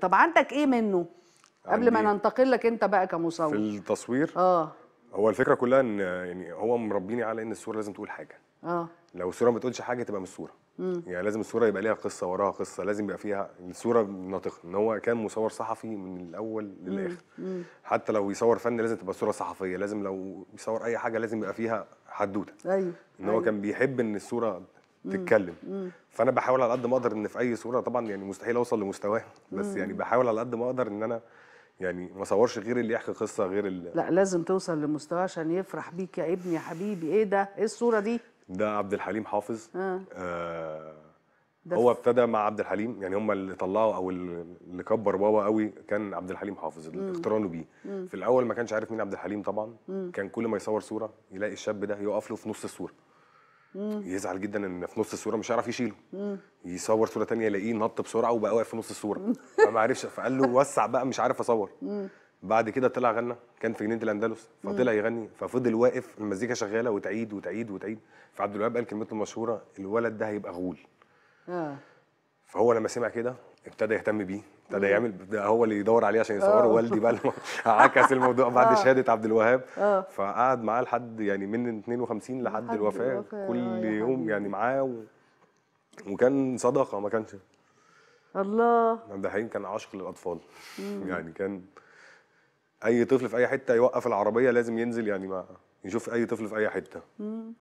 طب عندك ايه منه قبل ما ننتقل لك انت بقى كمصور في التصوير اه هو الفكره كلها ان يعني هو مربيني على ان الصوره لازم تقول حاجه اه لو الصوره ما بتقولش حاجه تبقى مش صوره يعني لازم الصوره يبقى ليها قصه وراها قصه لازم يبقى فيها الصوره ناطقه ان هو كان مصور صحفي من الاول للاخر حتى لو يصور فن لازم تبقى صوره صحفيه لازم لو يصور اي حاجه لازم يبقى فيها حدوته ايوه ان هو أيوه. كان بيحب ان الصوره إمم، تتكلم إمم. فانا بحاول على قد ما اقدر ان في اي صوره طبعا يعني مستحيل اوصل لمستواه بس يعني إمم. بحاول على قد ما اقدر ان انا يعني ما صورش غير اللي يحكي قصه غير ال... لا لازم توصل لمستوى عشان يفرح بيك يا ابني يا حبيبي ايه ده ايه الصوره دي ده عبد الحليم حافظ آه. آه هو ابتدى مع عبد الحليم يعني هم اللي طلعوا او اللي كبر بابا قوي كان عبد الحليم حافظ اقترانه بيه في الاول ما كانش عارف مين عبد الحليم طبعا مم. كان كل ما يصور صوره يلاقي الشاب ده يقف له في نص الصوره مم. يزعل جدا ان في نص الصوره مش هيعرف يشيله مم. يصور صوره ثانيه يلاقيه نط بسرعه وبقى واقف في نص الصوره فما عرفش فقال له وسع بقى مش عارف اصور مم. بعد كده طلع غنى كان في جنينه الاندلس فطلع يغني ففضل واقف المزيكا شغاله وتعيد وتعيد وتعيد فعبد الوهاب قال كلمته المشهوره الولد ده هيبقى غول آه. فهو لما سمع كده ابتدى يهتم بيه ابتدى يعمل هو اللي يدور عليه عشان يصوره اه. والدي بقى عكس الموضوع بعد اه. شهاده عبد الوهاب اه. فقعد معاه لحد يعني من 52 لحد الوفاه كل يوم يعني معاه و... وكان صدقه ما كانش الله عبد الحليم كان عاشق للاطفال يعني كان اي طفل في اي حته يوقف العربيه لازم ينزل يعني ما يشوف اي طفل في اي حته